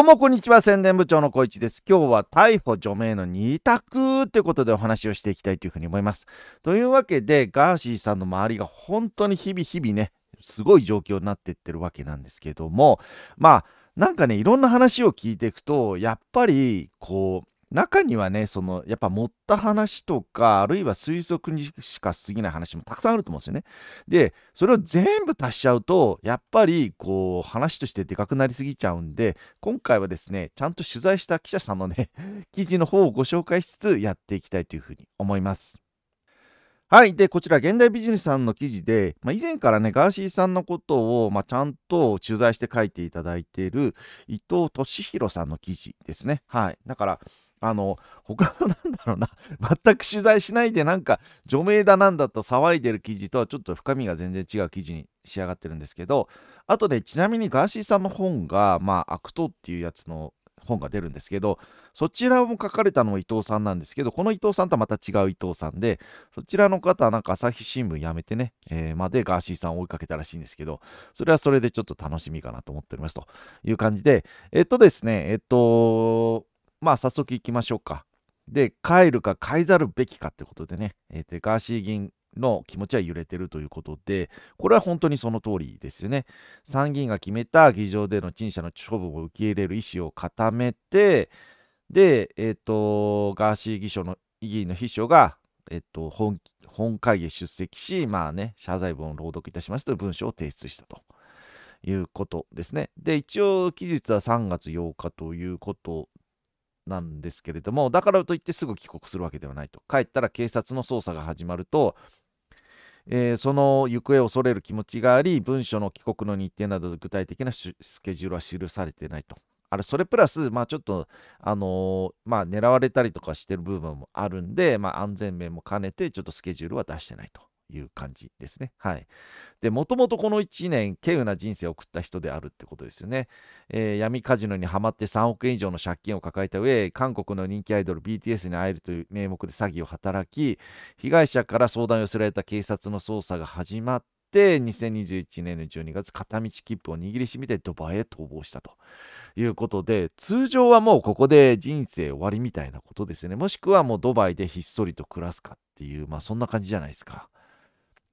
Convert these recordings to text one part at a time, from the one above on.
どうもこんにちは宣伝部長の小一です今日は逮捕除名の2択ということでお話をしていきたいというふうに思いますというわけでガーシーさんの周りが本当に日々日々ねすごい状況になってってるわけなんですけどもまあなんかねいろんな話を聞いていくとやっぱりこう中にはね、そのやっぱ持った話とか、あるいは推測にしか過ぎない話もたくさんあると思うんですよね。で、それを全部足しちゃうと、やっぱりこう話としてでかくなりすぎちゃうんで、今回はですね、ちゃんと取材した記者さんのね、記事の方をご紹介しつつやっていきたいというふうに思います。はい。で、こちら、現代ビジネスさんの記事で、まあ、以前からね、ガーシーさんのことを、まあ、ちゃんと取材して書いていただいている伊藤俊弘さんの記事ですね。はい。だから、あの、他のなんだろうな、全く取材しないでなんか、除名だなんだと騒いでる記事とはちょっと深みが全然違う記事に仕上がってるんですけど、あとね、ちなみにガーシーさんの本が、まあ、悪党っていうやつの本が出るんですけど、そちらも書かれたのは伊藤さんなんですけど、この伊藤さんとはまた違う伊藤さんで、そちらの方はなんか朝日新聞辞めてね、えー、までガーシーさんを追いかけたらしいんですけど、それはそれでちょっと楽しみかなと思っておりますという感じで、えっとですね、えっと、まあ早速行きましょうか。で、帰るか帰ざるべきかってことでね、えー、でガーシー議員の気持ちは揺れてるということで、これは本当にその通りですよね。参議院が決めた議場での陳謝の処分を受け入れる意思を固めて、で、えっ、ー、と、ガーシー議所の議員の秘書が、えっ、ー、と本、本会議出席し、まあね、謝罪文を朗読いたしますという文書を提出したと。いうことですね。で、一応、期日は3月8日ということなんですけれども、だからといってすぐ帰国するわけではないと。帰ったら警察の捜査が始まると、えー、その行方を恐れる気持ちがあり、文書の帰国の日程など具体的なスケジュールは記されてないと。あれそれプラス、まあ、ちょっと、あのー、まあ、狙われたりとかしてる部分もあるんで、まあ、安全面も兼ねて、ちょっとスケジュールは出してないと。いう感じですね。はい。で、もともとこの1年、稀有な人生を送った人であるってことですよね。えー、闇カジノにはまって3億円以上の借金を抱えた上、韓国の人気アイドル BTS に会えるという名目で詐欺を働き、被害者から相談を寄せられた警察の捜査が始まって、って2021年の12月片道切符を握りしめてドバイへ逃亡したということで通常はもうここで人生終わりみたいなことですよねもしくはもうドバイでひっそりと暮らすかっていうまあそんな感じじゃないですか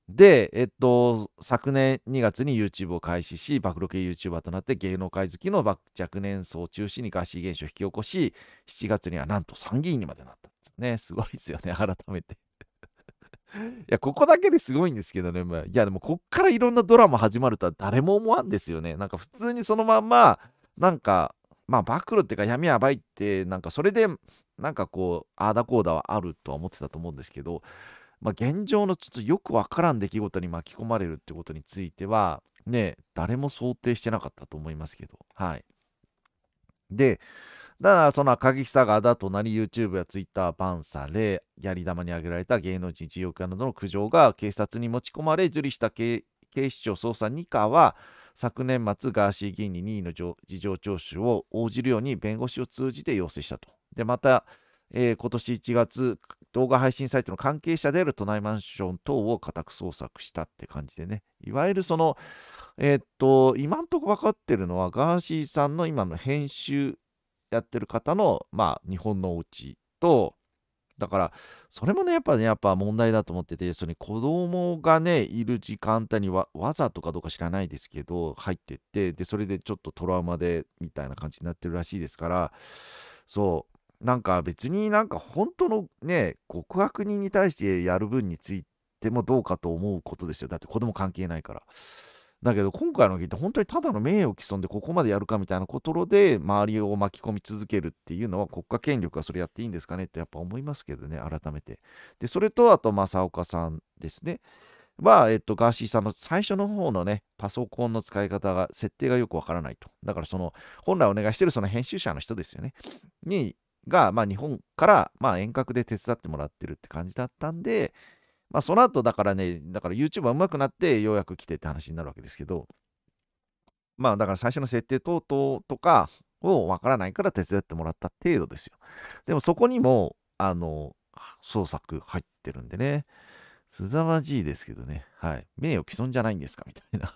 で、えっと、昨年2月に YouTube を開始し、暴露系 YouTuber となって芸能界好きの若年層を中心にガーシー現象を引き起こし、7月にはなんと参議院にまでなったんですね。すごいですよね、改めて いや、ここだけですごいんですけどね。まあ、いや、でも、こっからいろんなドラマ始まるとは誰も思わんですよね。なんか普通にそのまんま、なんか、まあ、暴露っていうか闇やばいって、なんかそれで、なんかこう、ああだこうだはあるとは思ってたと思うんですけど、まあ、現状のちょっとよくわからん出来事に巻き込まれるってことについては、ね、誰も想定してなかったと思いますけど、はい。で、だからその過激さがだとなり YouTube や Twitter バンされ、やり玉に挙げられた芸能人事業家などの苦情が警察に持ち込まれ、受理した警視庁捜査2課は、昨年末、ガーシー議員に任意の事情聴取を応じるように弁護士を通じて要請したと。で、また、えー、今年1月、動画配信サイトの関係者である都内マンション等を家宅捜索したって感じでね、いわゆるその、えー、っと、今んとこ分かってるのは、ガーシーさんの今の編集やってる方の、まあ、日本のお家と、だから、それもね、やっぱね、やっぱ問題だと思ってて、それに子供がね、いる時間帯にわざとかどうか知らないですけど、入ってって、で、それでちょっとトラウマでみたいな感じになってるらしいですから、そう、なんか別になんか本当のね、告白人に対してやる分についてもどうかと思うことですよ。だって子供関係ないから。だけど今回の件って本当にただの名誉毀損でここまでやるかみたいなことで周りを巻き込み続けるっていうのは国家権力がそれやっていいんですかねってやっぱ思いますけどね改めてでそれとあと正岡さんですねは、えっと、ガーシーさんの最初の方のね、パソコンの使い方が、設定がよくわからないと。だから、その、本来お願いしてるその編集者の人ですよね。に、が、まあ、日本から、まあ、遠隔で手伝ってもらってるって感じだったんで、まあ、その後だからね、だから YouTube は上手くなってようやく来てって話になるわけですけど、まあだから最初の設定等々とかをわからないから手伝ってもらった程度ですよ。でもそこにも、あの、創作入ってるんでね、すざまじいですけどね、はい。名誉毀損じゃないんですかみたいな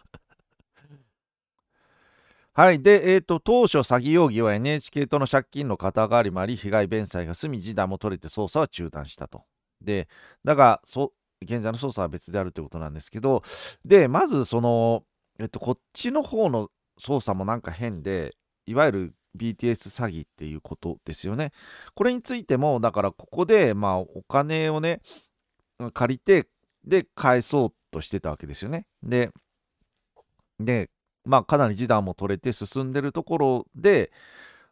はい。で、えっ、ー、と、当初詐欺容疑は NHK との借金の肩代わりもあり、被害弁済が済み、示談も取れて捜査は中断したと。で、だが、そ現在の捜査は別であるということなんですけど、で、まず、その、えっ、ー、と、こっちの方の捜査もなんか変で、いわゆる BTS 詐欺っていうことですよね。これについても、だからここで、まあ、お金をね、借りて、で、返そうとしてたわけですよね。で、で、まあ、かなり示談も取れて進んでるところで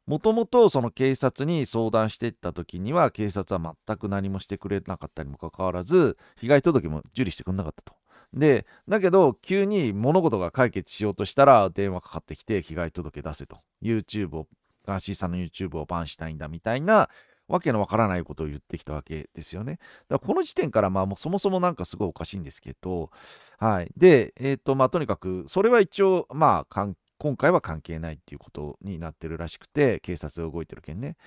もともとその警察に相談していった時には警察は全く何もしてくれなかったにもかかわらず被害届も受理してくれなかったと。でだけど急に物事が解決しようとしたら電話かかってきて被害届出せと YouTube をガーシーさんの YouTube をバンしたいんだみたいなわけのわからないことを言ってきたわけですよね。だからこの時点から、まあ、もうそもそもなんかすごいおかしいんですけど、はい。で、えっ、ー、と、まあ、とにかく、それは一応、まあ、今回は関係ないっていうことになってるらしくて、警察が動いてる件ね。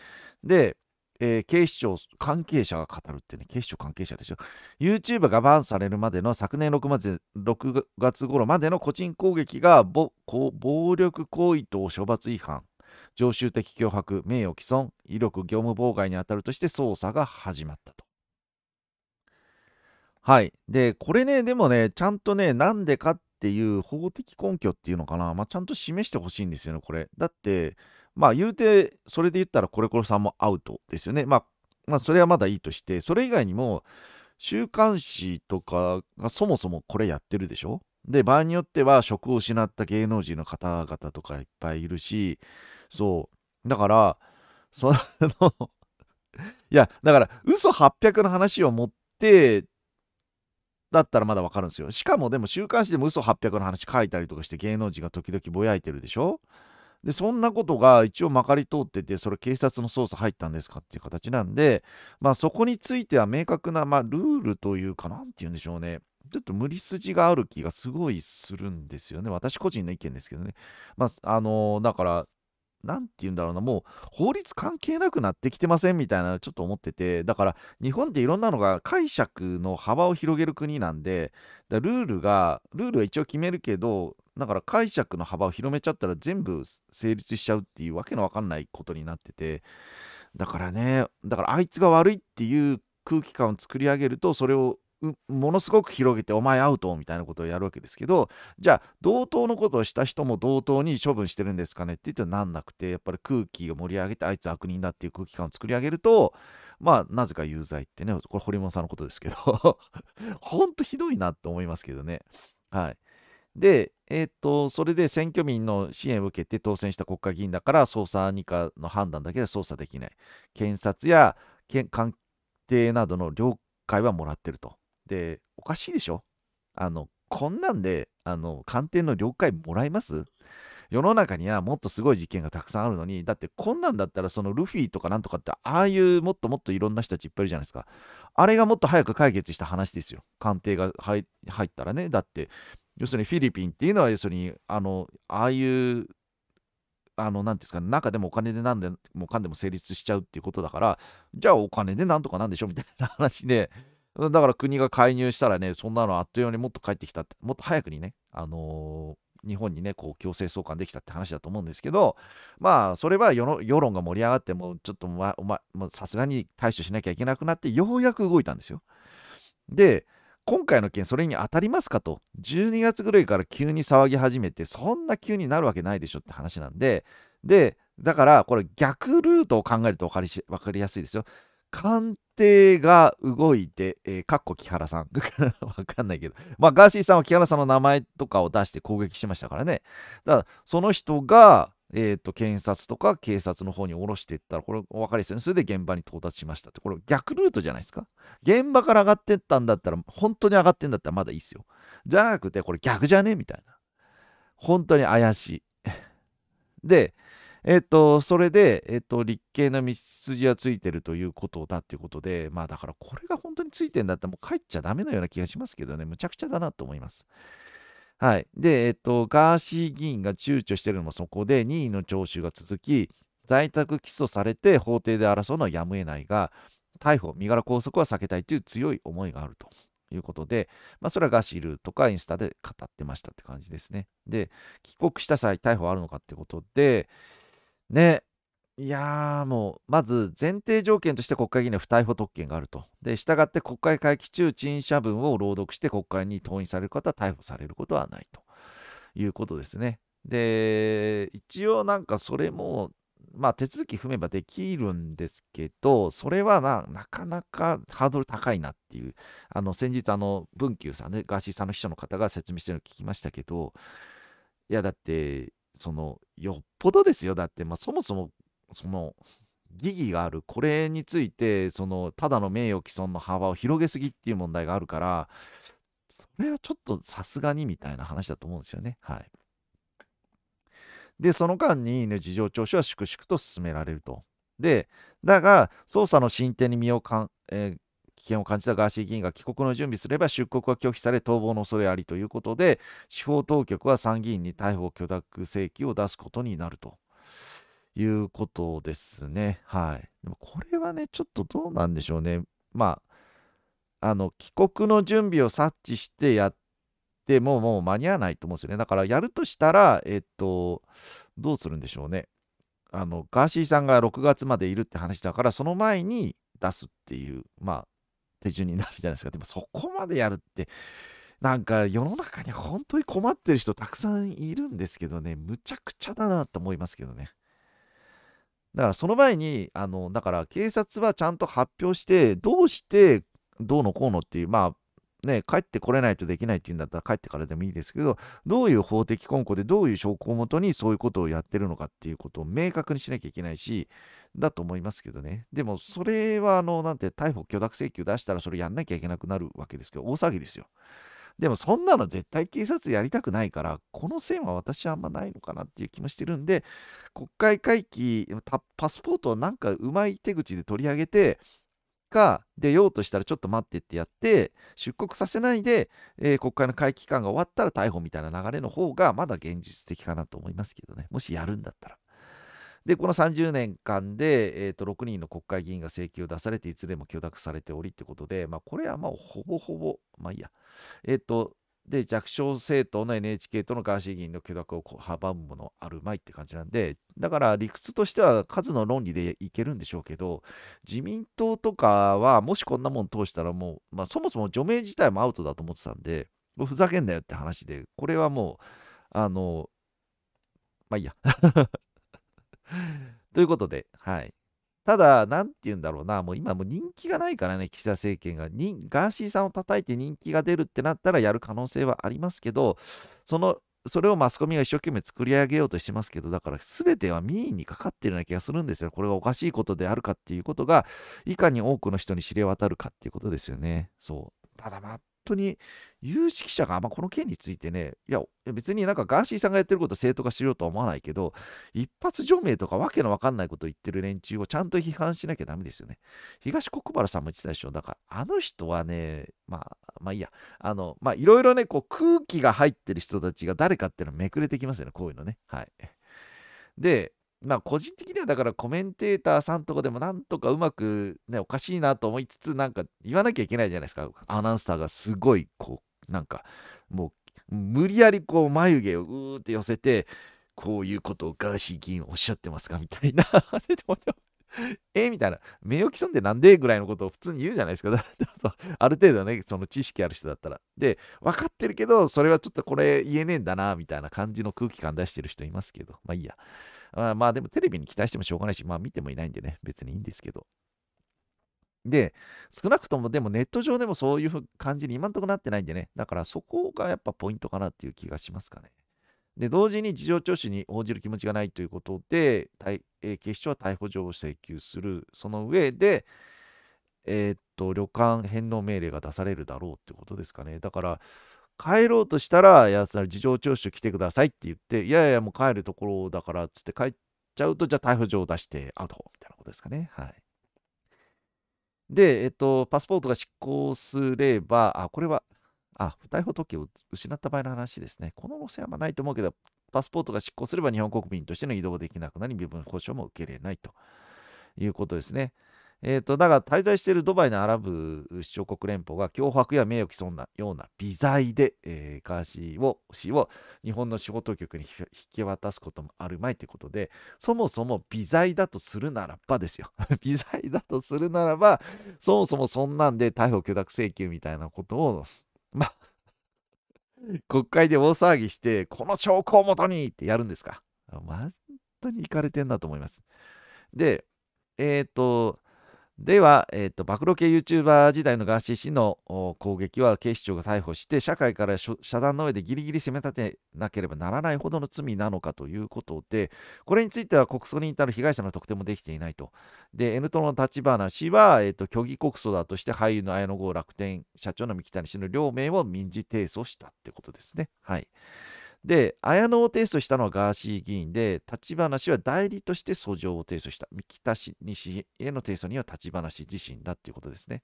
で、えー、警視庁関係者が語るってね、警視庁関係者でしょ。YouTube がバンされるまでの昨年 6, 月6月頃までの個人攻撃が暴力行為等処罰違反常習的脅迫、名誉毀損、威力業務妨害に当たるとして捜査が始まったと。はい。で、これね、でもね、ちゃんとね、なんでかっていう法的根拠っていうのかな、まあ、ちゃんと示してほしいんですよね、これ。だって、まあ言うて、それで言ったらコレコれさんもアウトですよね。まあ、まあ、それはまだいいとして、それ以外にも、週刊誌とかがそもそもこれやってるでしょで、場合によっては職を失った芸能人の方々とかいっぱいいるし、そうだからその いやだから嘘800の話を持ってだったらまだわかるんですよしかもでも週刊誌でも嘘800の話書いたりとかして芸能人が時々ぼやいてるでしょでそんなことが一応まかり通っててそれ警察の捜査入ったんですかっていう形なんでまあそこについては明確な、まあ、ルールというか何て言うんでしょうねちょっと無理筋がある気がすごいするんですよね私個人の意見ですけどねまああのー、だから何て言うんだろうな、もう法律関係なくなってきてませんみたいなちょっと思ってて、だから日本っていろんなのが解釈の幅を広げる国なんで、だルールが、ルールは一応決めるけど、だから解釈の幅を広めちゃったら全部成立しちゃうっていうわけのわかんないことになってて、だからね、だからあいつが悪いっていう空気感を作り上げると、それをものすごく広げてお前アウトみたいなことをやるわけですけどじゃあ同等のことをした人も同等に処分してるんですかねって言うとなんなくてやっぱり空気を盛り上げてあいつ悪人だっていう空気感を作り上げるとまあなぜか有罪ってねこれ堀本さんのことですけど ほんとひどいなって思いますけどねはいでえー、っとそれで選挙民の支援を受けて当選した国会議員だから捜査二課の判断だけで捜査できない検察や検官邸などの了解はもらってるとっておかしいでしょあの、こんなんで、あの、鑑定の了解もらえます世の中にはもっとすごい事件がたくさんあるのに、だってこんなんだったらそのルフィとかなんとかって、ああいうもっともっといろんな人たちいっぱいいるじゃないですか。あれがもっと早く解決した話ですよ。鑑定が入ったらね。だって、要するにフィリピンっていうのは要するに、あの、ああいう、あの、なんですか、中でもお金で何でもかんでも成立しちゃうっていうことだから、じゃあお金でなんとかなんでしょみたいな話で、だから国が介入したらね、そんなのあっという間にもっと帰ってきたって、もっと早くにね、あのー、日本にね、こう強制送還できたって話だと思うんですけど、まあ、それは世論が盛り上がって、もちょっと、ま、お前、さすがに対処しなきゃいけなくなって、ようやく動いたんですよ。で、今回の件、それに当たりますかと、12月ぐらいから急に騒ぎ始めて、そんな急になるわけないでしょって話なんで、で、だから、これ逆ルートを考えると分かりやすいですよ。官邸が動いて、えー、かっこ木原さん。わかんないけど。まあ、ガーシーさんは木原さんの名前とかを出して攻撃しましたからね。だから、その人が、えっ、ー、と、検察とか警察の方に下ろしていったら、これお分かりですよね。それで現場に到達しましたって。これ逆ルートじゃないですか。現場から上がってったんだったら、本当に上がってんだったらまだいいっすよ。じゃなくて、これ逆じゃねみたいな。本当に怪しい。で、えっ、と、それで、えっ、と、立憲の道筋はついてるということだっていうことで、まあだからこれが本当についてんだったらもう帰っちゃダメのような気がしますけどね、むちゃくちゃだなと思います。はい。で、えっ、と、ガーシー議員が躊躇してるのもそこで、任意の聴取が続き、在宅起訴されて法廷で争うのはやむを得ないが、逮捕、身柄拘束は避けたいという強い思いがあると。いうことで、まあ、それはガシルとかインスタで語ってましたって感じですね。で、帰国した際、逮捕あるのかってことで、ね、いやーもう、まず前提条件として国会議員の不逮捕特権があると。で、従って国会会期中、陳謝文を朗読して国会に登院される方は逮捕されることはないということですね。で、一応なんかそれも、まあ手続き踏めばできるんですけど、それはななかなかハードル高いなっていう、あの先日、あの文久さんね、ガーシーさんの秘書の方が説明してるのを聞きましたけど、いやだってそのよっぽどですよだって、まあ、そもそもその疑義があるこれについてそのただの名誉毀損の幅を広げすぎっていう問題があるからそれはちょっとさすがにみたいな話だと思うんですよねはいでその間に、ね、事情聴取は粛々と進められるとでだが捜査の進展に身をかん、えー、危険を感じたガーシー議員が帰国の準備すれば出国は拒否され逃亡の恐れありということで司法当局は参議院に逮捕許諾請求を出すことになるということですね。はい、でもこれはねちょっとどうなんでしょうね。まああの帰国の準備を察知してやってももう間に合わないと思うんですよね。だからやるとしたらえっとどうするんでしょうね。あのガーシーさんが6月までいるって話だからその前に出すっていうまあ手順になるじゃないですか。でもそこまでやるって、なんか世の中に本当に困ってる人たくさんいるんですけどね、むちゃくちゃだなと思いますけどね。だからその前に、あの、だから警察はちゃんと発表して、どうしてどうのこうのっていう、まあ、ね、帰ってこれないとできないっていうんだったら帰ってからでもいいですけど、どういう法的根拠でどういう証拠をもとにそういうことをやってるのかっていうことを明確にしなきゃいけないし、だと思いますけどね。でも、それは、あの、なんて、逮捕許諾請求出したらそれやんなきゃいけなくなるわけですけど、大騒ぎですよ。でもそんなの絶対警察やりたくないから、この線は私はあんまないのかなっていう気もしてるんで、国会会期、パスポートをなんかうまい手口で取り上げて、果出ようとしたらちょっと待ってってやって出国させないで、えー、国会の会期間が終わったら逮捕みたいな流れの方がまだ現実的かなと思いますけどねもしやるんだったら。でこの30年間で、えー、と6人の国会議員が請求を出されていつでも許諾されておりってことで、まあ、これはまあほぼほぼまあいいやえっ、ー、とで弱小政党の NHK とのガーシー議員の許諾を阻むものあるまいって感じなんでだから理屈としては数の論理でいけるんでしょうけど自民党とかはもしこんなもん通したらもう、まあ、そもそも除名自体もアウトだと思ってたんでふざけんなよって話でこれはもうあのまあいいや ということではいただ、なんて言うんだろうな、もう今もう人気がないからね、岸田政権が。ガーシーさんを叩いて人気が出るってなったらやる可能性はありますけど、その、それをマスコミが一生懸命作り上げようとしてますけど、だから全ては民意にかかってるような気がするんですよ。これがおかしいことであるかっていうことが、いかに多くの人に知れ渡るかっていうことですよね。そう。ただまあ、当に有識者が、まあ、この件についてね、いや、別になんかガーシーさんがやってること正当化しようとは思わないけど、一発除名とかわけのわかんないことを言ってる連中をちゃんと批判しなきゃダメですよね。東国原さんも言ってたでしょ。だから、あの人はね、まあ、まあいいや、あの、まあいろいろね、こう空気が入ってる人たちが誰かっていうのめくれてきますよね、こういうのね。はい。で、まあ、個人的にはだからコメンテーターさんとかでもなんとかうまくね、おかしいなと思いつつ、なんか言わなきゃいけないじゃないですか。アナウンサーがすごい、こう、なんか、もう、無理やりこう眉毛をうーって寄せて、こういうことをガーシー議員おっしゃってますかみたいな。えみたいな、名誉毀損でなんでぐらいのことを普通に言うじゃないですか。だっある程度ね、その知識ある人だったら。で、分かってるけど、それはちょっとこれ言えねえんだな、みたいな感じの空気感出してる人いますけど、まあいいや。あまあでもテレビに期待してもしょうがないし、まあ見てもいないんでね、別にいいんですけど。で、少なくともでもネット上でもそういう感じに今んとこなってないんでね、だからそこがやっぱポイントかなっていう気がしますかね。で同時に事情聴取に応じる気持ちがないということで、えー、警視庁は逮捕状を請求する、その上で、えー、っと旅館返納命令が出されるだろうってことですかね。だから帰ろうとしたら、やつら事情聴取来てくださいって言って、いやいや、もう帰るところだからっつって帰っちゃうと、じゃあ逮捕状を出してアウトみたいなことですかね。はい。で、えっと、パスポートが失効すれば、あ、これは、あ、不逮捕特権を失った場合の話ですね。この路線はないと思うけど、パスポートが失効すれば日本国民としての移動できなくなり、身分保障も受け入れないということですね。えっ、ー、と、だから滞在しているドバイのアラブ首長国連邦が脅迫や名誉毀損なような微罪で、えー、ガシーを死を日本の司法当局に引き渡すこともあるまいということで、そもそも微罪だとするならばですよ。微罪だとするならば、そもそもそんなんで逮捕許諾請求みたいなことをまあ、国会で大騒ぎして、この証拠をもとにってやるんですか。本当に行かれてんなと思います。で、えっ、ー、と、では、えーと、暴露系 YouTuber 時代のガーシー氏の攻撃は警視庁が逮捕して社会から遮断の上でギリギリ攻め立てなければならないほどの罪なのかということでこれについては告訴に至る被害者の特定もできていないとで N 党の立花氏は、えーと虚偽告訴だとして俳優の綾野剛楽天社長の三木谷氏の両名を民事提訴したってことですねはい。で、綾野を提訴したのはガーシー議員で、立花氏は代理として訴状を提訴した。三木田氏西への提訴には立花氏自身だっていうことですね。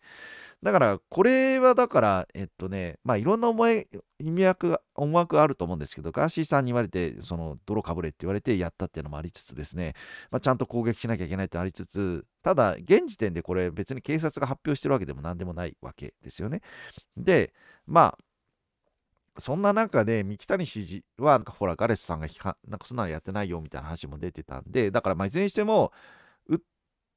だから、これはだから、えっとね、まあいろんな思い、意味枠が、思惑あると思うんですけど、ガーシーさんに言われて、その、泥かぶれって言われてやったっていうのもありつつですね、まあ、ちゃんと攻撃しなきゃいけないってありつつ、ただ、現時点でこれ別に警察が発表してるわけでも何でもないわけですよね。で、まあ、そんな中で、三木谷支持は、なんかほら、ガレスさんがなんかそんなのやってないよみたいな話も出てたんで、だから、まあ、いずれにしても、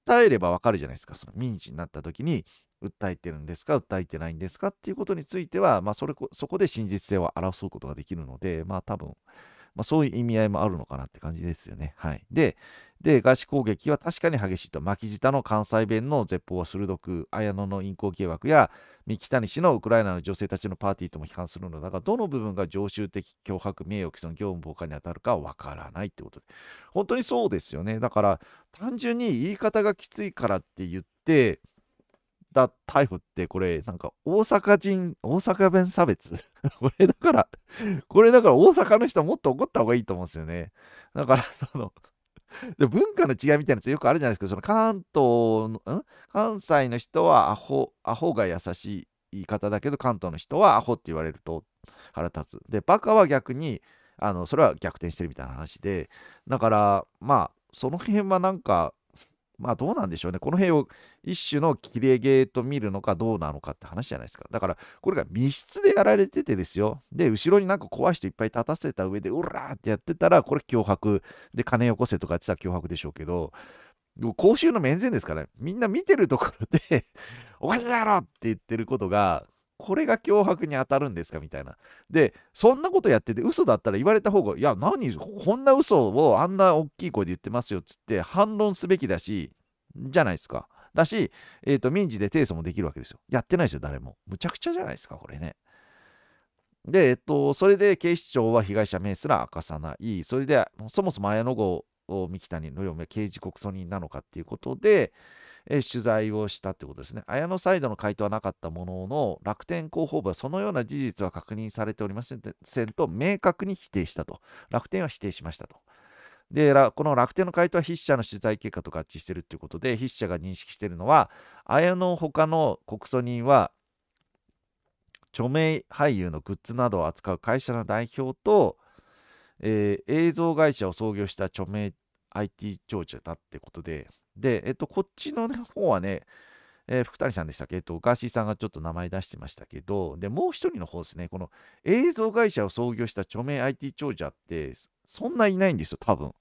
訴えればわかるじゃないですか。その民事になった時に、訴えてるんですか、訴えてないんですかっていうことについては、まあ、それそこで真実性を争うことができるので、まあ、多分、まあ、そういう意味合いもあるのかなって感じですよね。はい。で、で、外資攻撃は確かに激しいと、巻き舌の関西弁の絶望は鋭く、綾野の陰行計画や三木谷氏のウクライナの女性たちのパーティーとも批判するのだが、どの部分が常習的脅迫、名誉毀損、業務妨害に当たるかわからないってことで、本当にそうですよね。だから、単純に言い方がきついからって言って、だ逮捕ってこれなんか大阪人大阪弁差別 これだからこれだから大阪の人はもっと怒った方がいいと思うんですよねだからその で文化の違いみたいなやつよくあるじゃないですか、その関東の、ん関西の人はアホ、アホが優しい言い方だけど、関東の人はアホって言われると腹立つ。で、バカは逆に、あのそれは逆転してるみたいな話で、だから、まあ、その辺はなんか、まあどうなんでしょうね。この辺を一種の切れ毛と見るのかどうなのかって話じゃないですか。だからこれが密室でやられててですよ。で、後ろになんか怖い人いっぱい立たせた上で、うらーってやってたら、これ脅迫。で、金よこせとか言ってたら脅迫でしょうけど、公衆の面前ですから、ね、みんな見てるところで おかしいやろって言ってることが、これが脅迫に当たるんですかみたいな。で、そんなことやってて、嘘だったら言われた方が、いや、何、こんな嘘をあんな大きい声で言ってますよっつって反論すべきだし、じゃないですか。だし、えっ、ー、と、民事で提訴もできるわけですよ。やってないですよ、誰も。むちゃくちゃじゃないですか、これね。で、えっと、それで警視庁は被害者名すら明かさない。それで、そもそも綾野剛三木谷の嫁刑事告訴人なのかっていうことで、え取材をしたということですね。綾野サイドの回答はなかったものの、楽天広報部はそのような事実は確認されておりませんと明確に否定したと。楽天は否定しましたと。で、この楽天の回答は筆者の取材結果と合致しているということで、筆者が認識しているのは、綾野他の告訴人は、著名俳優のグッズなどを扱う会社の代表と、えー、映像会社を創業した著名 IT 長者だってことで、で、えっと、こっちの、ね、方はね、えー、福谷さんでしたっけ、えっと、ガーシーさんがちょっと名前出してましたけど、で、もう一人の方ですね、この映像会社を創業した著名 IT 長者って、そんないないんですよ、多分。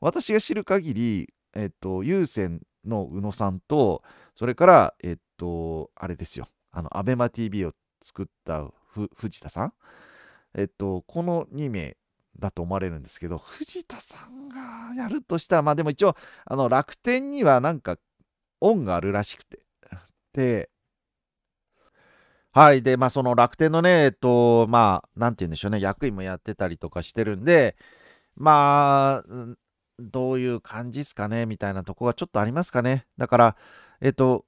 私が知る限り、えっと、優先の宇野さんと、それから、えっと、あれですよ、あの、アベマ t v を作った藤田さん。えっと、この2名だと思われるんですけど、藤田さんがやるとしたら、まあでも一応、あの楽天にはなんか恩があるらしくて。で、はい。で、まあその楽天のね、えっと、まあ、なんて言うんでしょうね、役員もやってたりとかしてるんで、まあ、どういう感じですかね、みたいなとこがちょっとありますかね。だから、えっと、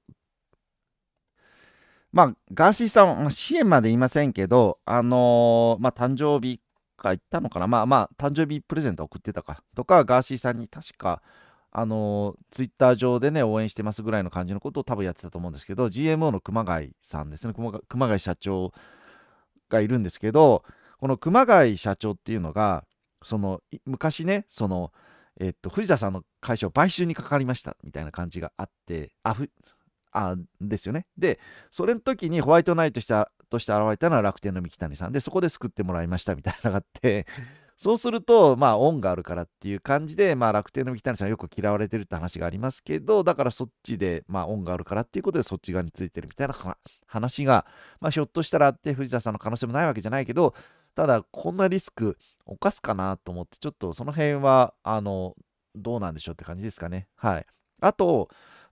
まあ、ガーシーさん、支援まで言いませんけど、あのー、まあ、誕生日か言ったのかなまあまあ、誕生日プレゼント送ってたか。とか、ガーシーさんに確か、あのツイッター上でね、応援してますぐらいの感じのことを多分やってたと思うんですけど、GMO の熊谷さんですね、熊谷社長がいるんですけど、この熊谷社長っていうのが、その昔ね、その、えっと、藤田さんの会社を買収にかかりましたみたいな感じがあって、あ、ふあですよね。で、それの時にホワイトナイトしたとして現れたのは楽天の三木谷さんで、そこで救ってもらいましたみたいなのがあって、そうすると、まあ、恩があるからっていう感じで、まあ、楽天の三木谷さんよく嫌われてるって話がありますけど、だからそっちで、まあ、恩があるからっていうことで、そっち側についてるみたいな話が、まあ、ひょっとしたらあって、藤田さんの可能性もないわけじゃないけど、ただ、こんなリスク、犯すかなと思って、ちょっとその辺は、あの、どうなんでしょうって感じですかね。はい。あと、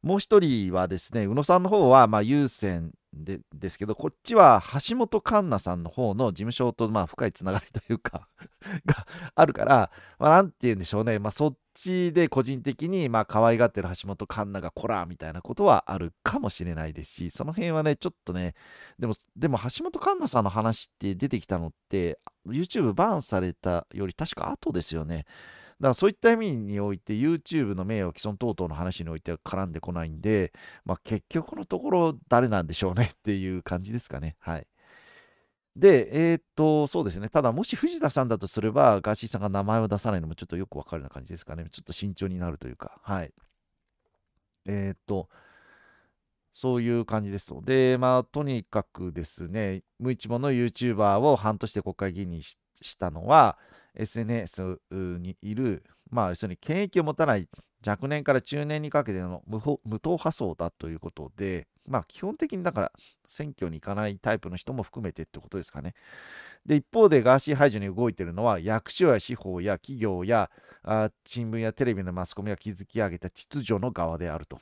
もう一人はですね、宇野さんの方は、まあ、優先でですけど、こっちは橋本環奈さんの方の事務所と、まあ、深いつながりというか があるから、まあ、なんて言うんでしょうね、まあ、そっちで個人的に、まあ、可愛がってる橋本環奈がこらみたいなことはあるかもしれないですし、その辺はね、ちょっとね、でも、でも橋本環奈さんの話って出てきたのって、YouTube バーンされたより確か後ですよね。だからそういった意味において YouTube の名誉毀損等々の話においては絡んでこないんで、まあ、結局のところ誰なんでしょうねっていう感じですかね。はい。で、えー、っと、そうですね。ただ、もし藤田さんだとすれば、ガーシーさんが名前を出さないのもちょっとよくわかるような感じですかね。ちょっと慎重になるというか、はい。えー、っと、そういう感じですと。で、まあ、とにかくですね、無一文の YouTuber を半年で国会議員にしたのは、SNS にいる、まあ、要するに権益を持たない若年から中年にかけての無党派層だということで、まあ、基本的にだから選挙に行かないタイプの人も含めてってことですかね。で、一方でガーシー排除に動いてるのは、役所や司法や企業やあ新聞やテレビのマスコミが築き上げた秩序の側であると。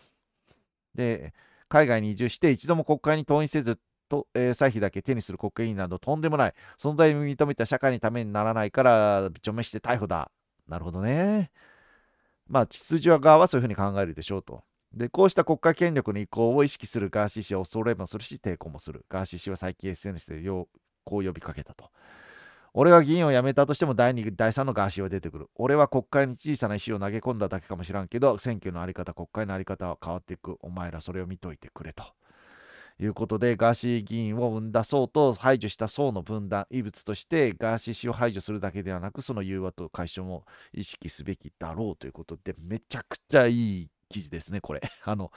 で、海外に移住して一度も国会に登院せずと、えー、歳費だけ手にする国員などとんでもない。存在を認めた社会のためにならないから、除名して逮捕だ。なるほどね。まあ、秩序側はそういうふうに考えるでしょうと。で、こうした国家権力の移行を意識するガーシー氏は恐れもするし、抵抗もする。ガーシー氏は最近 SNS でようこう呼びかけたと。俺が議員を辞めたとしても第2、第3のガーシーは出てくる。俺は国会に小さな石を投げ込んだだけかもしらんけど、選挙のあり方、国会のあり方は変わっていく。お前らそれを見といてくれと。いうことで、ガーシー議員を生んだ層と排除した層の分断、異物としてガーシー氏を排除するだけではなく、その融和と解消も意識すべきだろうということで、めちゃくちゃいい記事ですね、これ。あの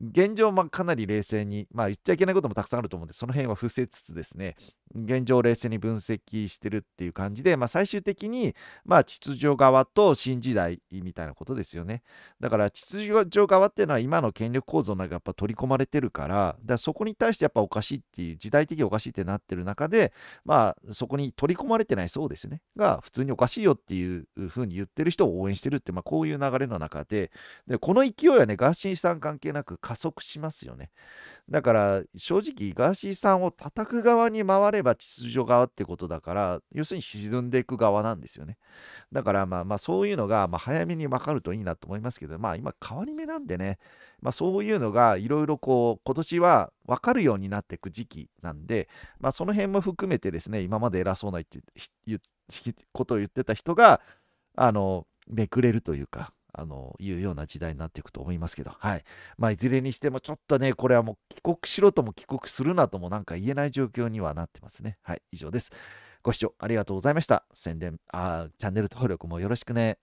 現状、まあ、かなり冷静に、まあ、言っちゃいけないこともたくさんあると思うんで、その辺は伏せつつですね、現状を冷静に分析してるっていう感じで、まあ、最終的に、まあ、秩序側と新時代みたいなことですよね。だから、秩序側っていうのは今の権力構造の中やっぱ取り込まれてるから、だからそこに対してやっぱおかしいっていう、時代的におかしいってなってる中で、まあ、そこに取り込まれてないそうですよね、が普通におかしいよっていうふうに言ってる人を応援してるって、まあ、こういう流れの中で、でこの勢いはね、ガーシーさん関係なく、加速しますよね。だから正直ガーシーさんを叩く側に回れば秩序側ってことだから要するに沈んでいく側なんですよね。だからまあまあそういうのがま早めに分かるといいなと思いますけどまあ今変わり目なんでね、まあ、そういうのがいろいろこう今年は分かるようになっていく時期なんで、まあ、その辺も含めてですね今まで偉そうな言ってことを言ってた人があのめくれるというかあの、いうような時代になっていくと思いますけど、はい。まあ、いずれにしてもちょっとね、これはもう帰国しろとも帰国するなともなんか言えない状況にはなってますね。はい、以上です。ご視聴ありがとうございました。宣伝、あ、チャンネル登録もよろしくね。